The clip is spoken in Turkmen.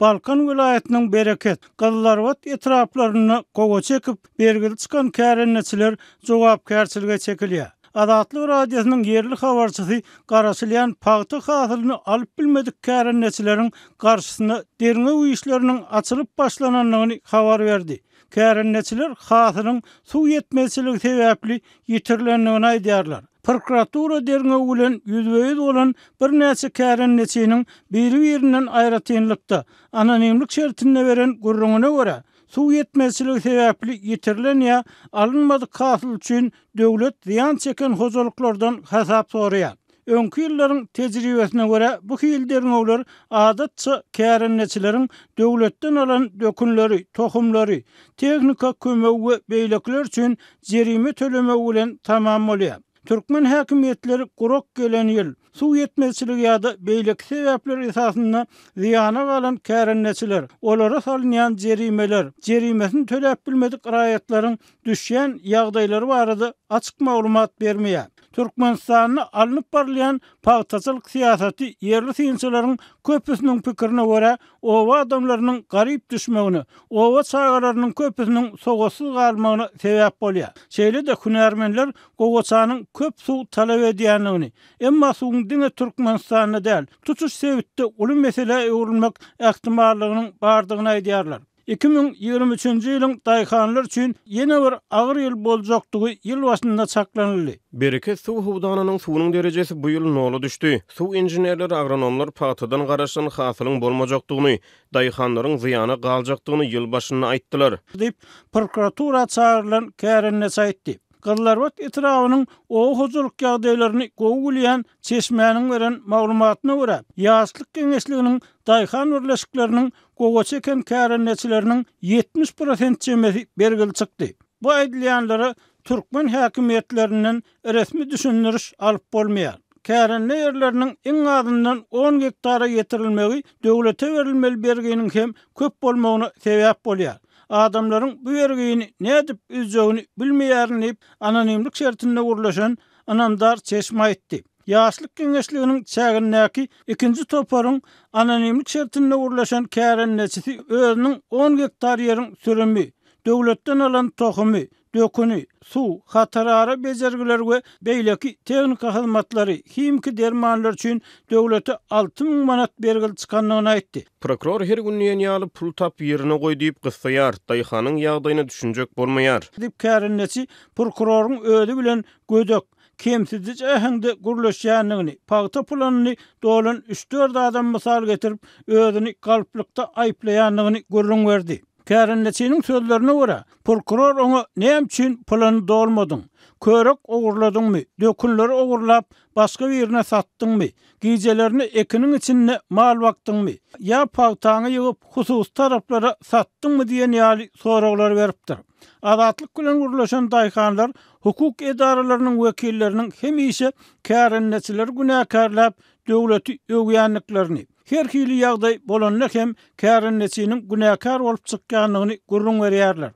Balkan vilayetinin bereket, Qadlarvat etraplarını kogo çekip, bergil çıkan kärinneçiler cogap kärçilge çekilye. Adatlı radiyasının yerli havarçısı Qarasilyan pahtı xatırını alıp bilmedik kärinneçilerin karşısına derine uyuşlarının açılıp başlananlığını havar verdi. kärinnetçiler hatırın su yetmesilik sebäpli ýitirlenýän ony aýdýarlar. Prokuratura derňe ulun ýüzüýüz bolan bir näçe kärinnetçiniň biri birinden aýratynlykda anonimlik şertine beren gurrunyna vore, su yetmesilik sebepli yitirilen ýa alynmady katil üçin döwlet ziyan çeken hozurluklardan hasap soraýar. öňkü ýyllaryň tejribesine görä bu hilderiň olar adatça döwletden alan dökünleri, tohumları, texnika kömegi we beýlekler üçin jerime tölemegi tamam bolýar. Türkmen hakimiyetleri kurok gelen yıl su yetmezsizliği ya da beylik sebäpler esasynda ziyana galan kârın olara salınayan cerimeler, cerimesini tölep bilmedik rayetlerin düşen yağdayları var açyk açık mağlumat vermeye. Türkmenistan'ı alınıp parlayan pahtasılık siyaseti yerli sinçilerin köpüsünün pikirini vore, ova adamlarının garip düşmeğini, ova çağlarının köpüsünün soğusuz kalmağını sebep oluyor. Şeyle de kün Ermeniler, köp su talab edýärligini. Emma suw diňe Türkmenistanda däl. Tutuş sebäpde uly mesele öwrülmek ähtimallygynyň bardygyna aýdýarlar. 2023-nji ýylyň daýhanlar üçin ýene bir agyr ýyl boljakdygy ýyl başynda çaklanyldy. Birki suw howdanynyň suwunyň derejesi bu ýyl nola düşdi. Suw injenerler, agronomlar patadan garaşyn hasylyň bolmajakdygyny, daýhanlaryň ziýany galjakdygyny ýyl başyna aýtdylar. Dip prokuratura çağırlan kärinne saýtdy. Gazlarbat itirawynyň o huzurluk ýagdaýlaryny gowgulýan çeşmäniň beren maglumatyna görä, ýaşlyk kengeşliginiň Daýhan urlaşyklarynyň gowgaça ken käranneçileriniň 70% çemesi bergil Bu aýdylýanlary türkmen häkimetleriniň resmi düşünürüş alyp bolmaýar. Kärenne yerlerinin en 10 hektara yetirilmeyi devlete verilmeli bergenin hem köp olmağına sebep oluyar. adamların bu yergini ne edip üzeğini bilmeyerini anonimlik şertinde uğurlaşan anamdar çeşme etti. Yaşlık Güneşliğinin çəgindəki ikinci toparın anonimlik şertinde uğurlaşan kərin neçisi 10 hektar yerin sürümü döwletden alan tohumy, dökünü, su, hatarary bezergiler we beýleki tehnika hyzmatlary, himki dermanlar üçin döwlete 6000 manat bergil çykanlygyny aýtdy. Prokuror her gün ýeni alyp pul tap ýerine goý diýip gysaýar, daýhanyň ýagdaýyny düşünjek bolmaýar. Dip käriňçi prokurorun öýdi bilen gödök kemsizdi cahengde gurluş yanını, pağta pulanını dolun 3-4 adam misal getirip, ödünü kalplikta ayplayanını gurrun verdi. Kärinleçinin sözlerine göre prokuror onu neyem için planı dolmadın? Körök oğurladın mı? Dökünleri oğurlap başka birine sattın mı? Gizelerini ekinin içinde mal baktın mı? Ya pavtağını yığıp husus taraflara sattın mı diye niyali soruları veriptir. Adatlık külön uğurlaşan dayhanlar hukuk edaralarının vekillerinin hem ise kärinleçileri günahkarlap dövleti övgüyanlıklarını. Her kili yağday bolanlar hem kärin nesinin günahkar olup çıkganlığını gurrun veriyarlar.